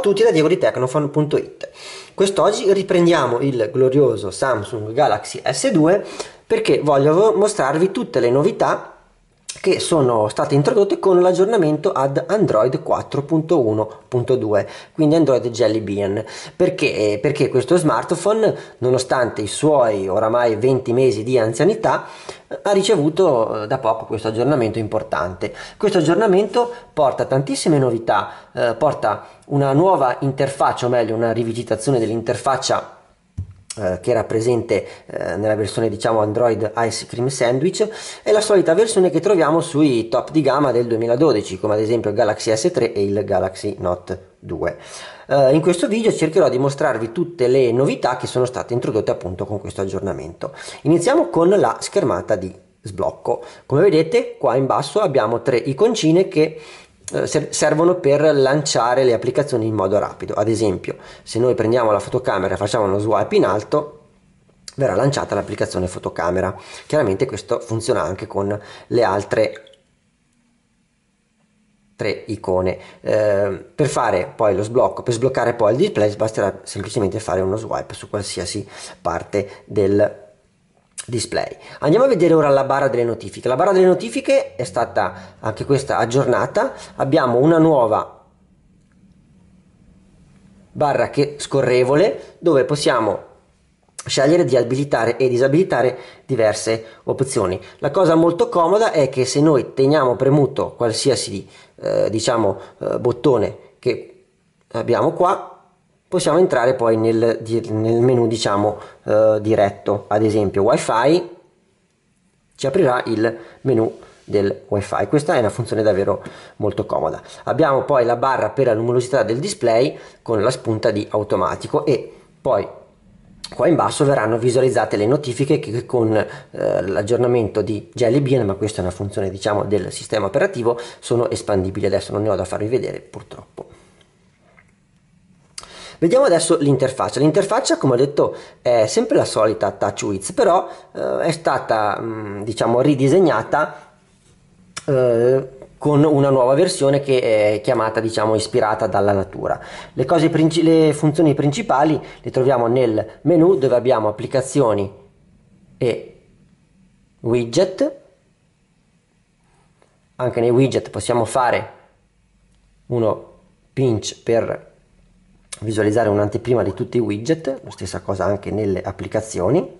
a tutti da Diego di Tecnofan.it. Quest'oggi riprendiamo il glorioso Samsung Galaxy S2 perché voglio mostrarvi tutte le novità che sono state introdotte con l'aggiornamento ad Android 4.1.2, quindi Android Jelly Bean. Perché? Perché questo smartphone, nonostante i suoi oramai 20 mesi di anzianità, ha ricevuto eh, da poco questo aggiornamento importante. Questo aggiornamento porta tantissime novità, eh, porta una nuova interfaccia, o meglio una rivisitazione dell'interfaccia eh, che era presente eh, nella versione diciamo Android Ice Cream Sandwich è la solita versione che troviamo sui top di gamma del 2012 come ad esempio il Galaxy S3 e il Galaxy Note 2. Uh, eh, in questo video cercherò di mostrarvi tutte le novità che sono state introdotte appunto con questo aggiornamento. Iniziamo con la schermata di sblocco. Come vedete qua in basso abbiamo tre iconcine che eh, servono per lanciare le applicazioni in modo rapido. Ad esempio, se noi prendiamo la fotocamera e facciamo uno swipe in alto, verrà lanciata l'applicazione fotocamera. Chiaramente questo funziona anche con le altre tre icone. Eh, per fare poi lo sblocco, per sbloccare poi il display, basterà semplicemente fare uno swipe su qualsiasi parte del display. Andiamo a vedere ora la barra delle notifiche. La barra delle notifiche è stata anche questa aggiornata. Abbiamo una nuova barra che scorrevole dove possiamo scegliere di abilitare e disabilitare diverse opzioni. La cosa molto comoda è che se noi teniamo premuto qualsiasi eh, diciamo eh, bottone che abbiamo qua possiamo entrare poi nel, nel menu diciamo eh, diretto ad esempio wifi ci aprirà il menu del wifi questa è una funzione davvero molto comoda abbiamo poi la barra per la luminosità del display con la spunta di automatico e poi qua in basso verranno visualizzate le notifiche che con eh, l'aggiornamento di Jelly Bean ma questa è una funzione diciamo del sistema operativo sono espandibili adesso non ne ho da farvi vedere purtroppo Vediamo adesso l'interfaccia. L'interfaccia, come ho detto, è sempre la solita touch width, però eh, è stata, mh, mm, diciamo, ridisegnata eh, con una nuova versione che è chiamata diciamo ispirata dalla natura le, cose, le funzioni principali le troviamo nel menu dove abbiamo applicazioni e widget anche nei widget possiamo fare uno pinch per visualizzare un'anteprima di tutti i widget, la stessa cosa anche nelle applicazioni.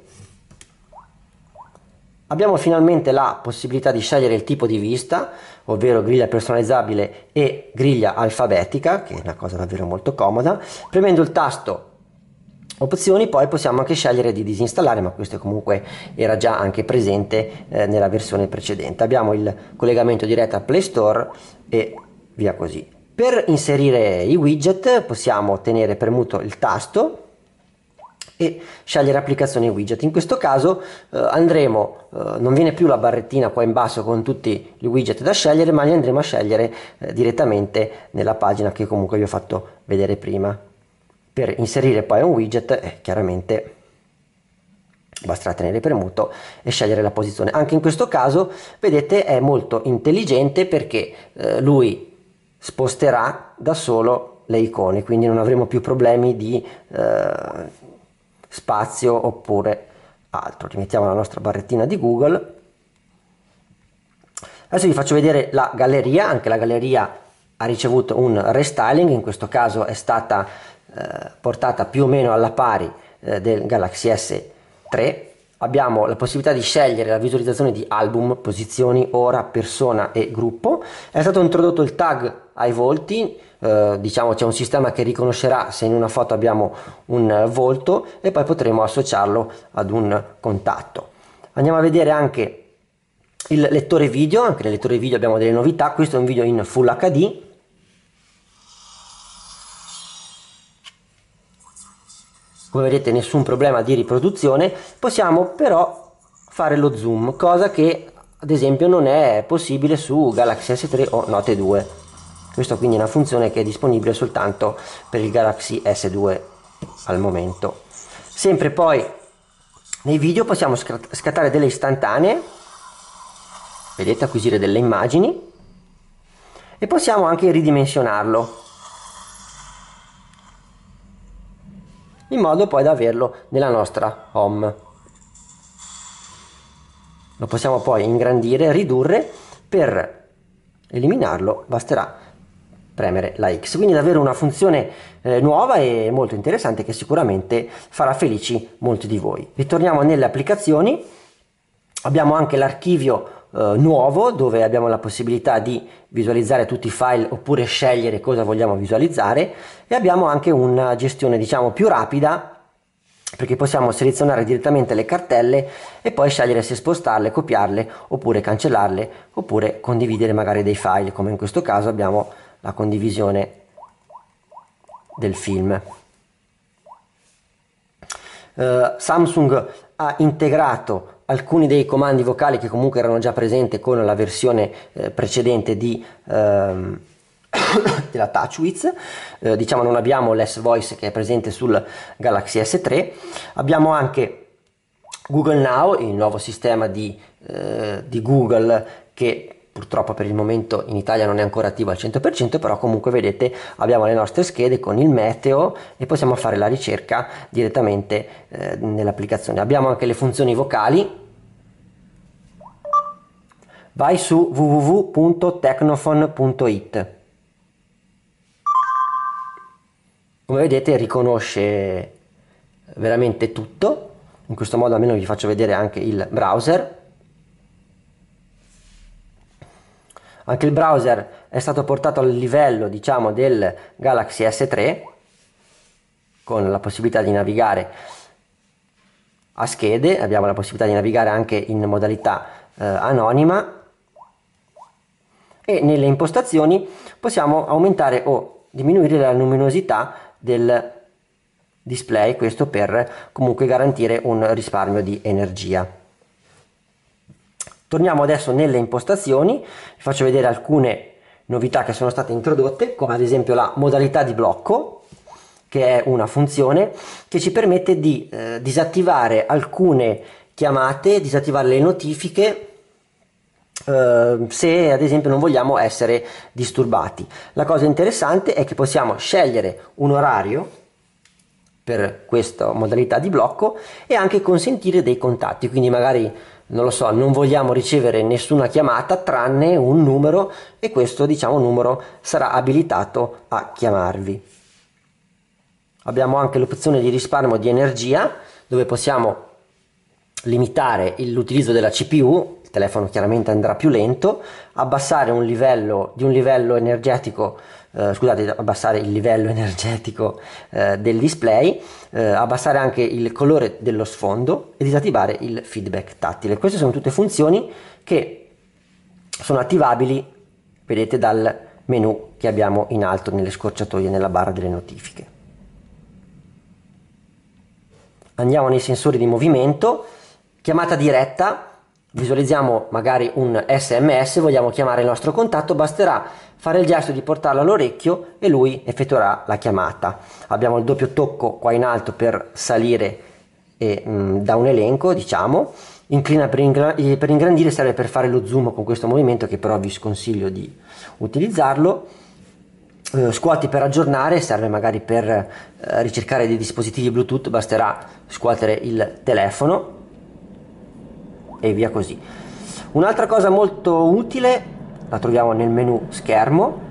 Abbiamo finalmente la possibilità di scegliere il tipo di vista, ovvero griglia personalizzabile e griglia alfabetica, che è una cosa davvero molto comoda. Premendo il tasto opzioni poi possiamo anche scegliere di disinstallare ma questo comunque era già anche presente eh, nella versione precedente abbiamo il collegamento diretto a Play Store e via così per inserire i widget possiamo tenere premuto il tasto e scegliere applicazione widget. In questo caso eh, andremo, eh, non viene più la barrettina qua in basso con tutti i widget da scegliere, ma li andremo a scegliere eh, direttamente nella pagina che comunque vi ho fatto vedere prima. Per inserire poi un widget, eh, chiaramente basterà tenere premuto e scegliere la posizione. Anche in questo caso, vedete, è molto intelligente perché eh, lui sposterà da solo le icone, quindi non avremo più problemi di eh, spazio oppure altro. Rimettiamo la nostra barrettina di Google. Adesso vi faccio vedere la galleria, anche la galleria ha ricevuto un restyling, in questo caso è stata eh, portata più o meno alla pari eh, del Galaxy S3 abbiamo la possibilità di scegliere la visualizzazione di album, posizioni, ora, persona e gruppo. È stato introdotto il tag ai volti, eh, diciamo c'è un sistema che riconoscerà se in una foto abbiamo un volto e poi potremo associarlo ad un contatto. Andiamo a vedere anche il lettore video, anche nel lettore video abbiamo delle novità, questo è un video in Full HD come vedete nessun problema di riproduzione possiamo però fare lo zoom cosa che ad esempio non è possibile su Galaxy S3 o Note 2 questa quindi è una funzione che è disponibile soltanto per il Galaxy S2 al momento sempre poi nei video possiamo scattare delle istantanee vedete acquisire delle immagini e possiamo anche ridimensionarlo in modo poi da averlo nella nostra home. Lo possiamo poi ingrandire, ridurre, per eliminarlo basterà premere la X. Quindi davvero una funzione eh, nuova e molto interessante che sicuramente farà felici molti di voi. Ritorniamo nelle applicazioni, abbiamo anche l'archivio eh, nuovo dove abbiamo la possibilità di visualizzare tutti i file oppure scegliere cosa vogliamo visualizzare e abbiamo anche una gestione diciamo più rapida perché possiamo selezionare direttamente le cartelle e poi scegliere se spostarle, copiarle oppure cancellarle oppure condividere magari dei file come in questo caso abbiamo la condivisione del film. Uh, Samsung ha integrato alcuni dei comandi vocali che comunque erano già presenti con la versione eh, precedente di, ehm, della TouchWiz, eh, diciamo non abbiamo l'S-Voice che è presente sul Galaxy S3, abbiamo anche Google Now, il nuovo sistema di, eh, di Google che purtroppo per il momento in Italia non è ancora attivo al 100%, però comunque vedete abbiamo le nostre schede con il meteo e possiamo fare la ricerca direttamente eh, nell'applicazione. Abbiamo anche le funzioni vocali. Vai su www.technofon.it. Come vedete riconosce veramente tutto, in questo modo almeno vi faccio vedere anche il browser Anche il browser è stato portato al livello diciamo, del Galaxy S3 con la possibilità di navigare a schede, abbiamo la possibilità di navigare anche in modalità eh, anonima e nelle impostazioni possiamo aumentare o diminuire la luminosità del display, questo per comunque garantire un risparmio di energia. Torniamo adesso nelle impostazioni, vi faccio vedere alcune novità che sono state introdotte, come ad esempio la modalità di blocco, che è una funzione che ci permette di eh, disattivare alcune chiamate, disattivare le notifiche eh, se ad esempio non vogliamo essere disturbati. La cosa interessante è che possiamo scegliere un orario per questa modalità di blocco e anche consentire dei contatti, quindi magari non lo so, non vogliamo ricevere nessuna chiamata tranne un numero e questo diciamo numero sarà abilitato a chiamarvi. Abbiamo anche l'opzione di risparmio di energia dove possiamo limitare l'utilizzo della CPU, il telefono chiaramente andrà più lento, abbassare un livello, di un livello energetico eh, scusate, abbassare il livello energetico eh, del display, eh, abbassare anche il colore dello sfondo e disattivare il feedback tattile. Queste sono tutte funzioni che sono attivabili, vedete, dal menu che abbiamo in alto nelle scorciatoie nella barra delle notifiche. Andiamo nei sensori di movimento, chiamata diretta, Visualizziamo magari un sms, vogliamo chiamare il nostro contatto, basterà fare il gesto di portarlo all'orecchio e lui effettuerà la chiamata. Abbiamo il doppio tocco qua in alto per salire eh, da un elenco, diciamo, inclina per, ingra- eh, per ingrandire serve per fare lo zoom con questo movimento che però vi sconsiglio di utilizzarlo eh, scuoti per aggiornare serve magari per eh, ricercare dei dispositivi bluetooth basterà scuotere il telefono e via così. Un'altra cosa molto utile la troviamo nel menu schermo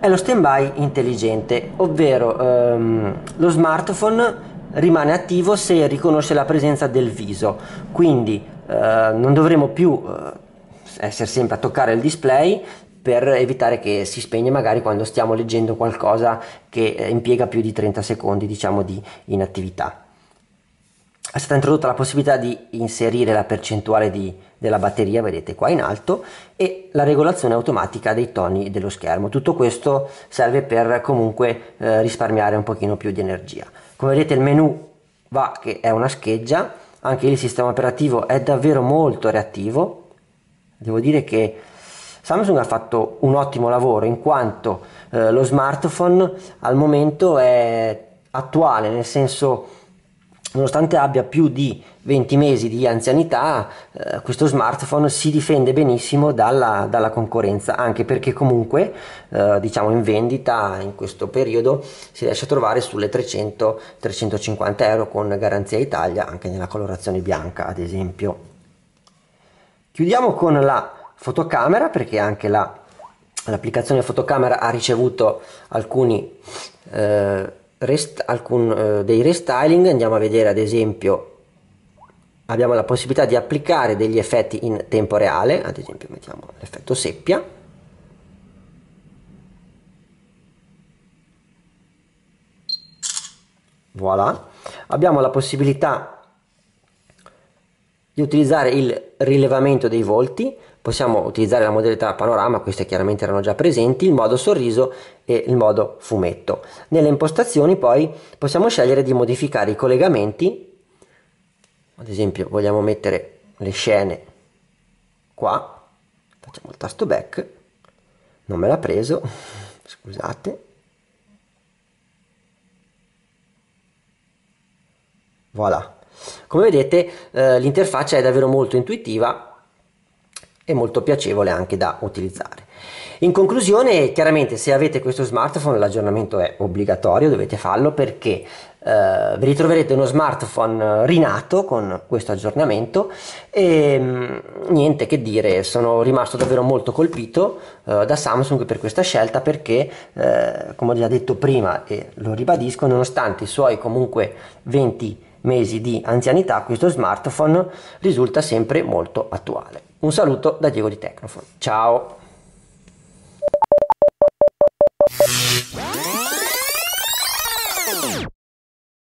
è lo standby intelligente, ovvero ehm, lo smartphone rimane attivo se riconosce la presenza del viso, quindi eh, non dovremo più eh, essere sempre a toccare il display per evitare che si spegne magari quando stiamo leggendo qualcosa che eh, impiega più di 30 secondi diciamo di inattività è stata introdotta la possibilità di inserire la percentuale di, della batteria, vedete qua in alto, e la regolazione automatica dei toni dello schermo. Tutto questo serve per comunque eh, risparmiare un pochino più di energia. Come vedete il menu va che è una scheggia, anche il sistema operativo è davvero molto reattivo. Devo dire che Samsung ha fatto un ottimo lavoro in quanto eh, lo smartphone al momento è attuale, nel senso nonostante abbia più di 20 mesi di anzianità, eh, questo smartphone si difende benissimo dalla, dalla concorrenza, anche perché comunque eh, diciamo in vendita in questo periodo si riesce a trovare sulle 300-350 euro con garanzia Italia, anche nella colorazione bianca ad esempio. Chiudiamo con la fotocamera perché anche la, l'applicazione fotocamera ha ricevuto alcuni... Eh, rest- alcun, eh, dei restyling andiamo a vedere ad esempio abbiamo la possibilità di applicare degli effetti in tempo reale ad esempio mettiamo l'effetto seppia voilà abbiamo la possibilità di utilizzare il rilevamento dei volti Possiamo utilizzare la modalità panorama, queste chiaramente erano già presenti, il modo sorriso e il modo fumetto. Nelle impostazioni poi possiamo scegliere di modificare i collegamenti, ad esempio vogliamo mettere le scene qua, facciamo il tasto back, non me l'ha preso, scusate. Voilà. Come vedete eh, l'interfaccia è davvero molto intuitiva e molto piacevole anche da utilizzare. In conclusione, chiaramente se avete questo smartphone l'aggiornamento è obbligatorio, dovete farlo perché eh, vi ritroverete uno smartphone rinato con questo aggiornamento e mm, niente che dire, sono rimasto davvero molto colpito eh, da Samsung per questa scelta perché eh, come ho già detto prima e lo ribadisco, nonostante i suoi comunque 20 mesi di anzianità, questo smartphone risulta sempre molto attuale. Un saluto da Diego di Tecnoform. Ciao!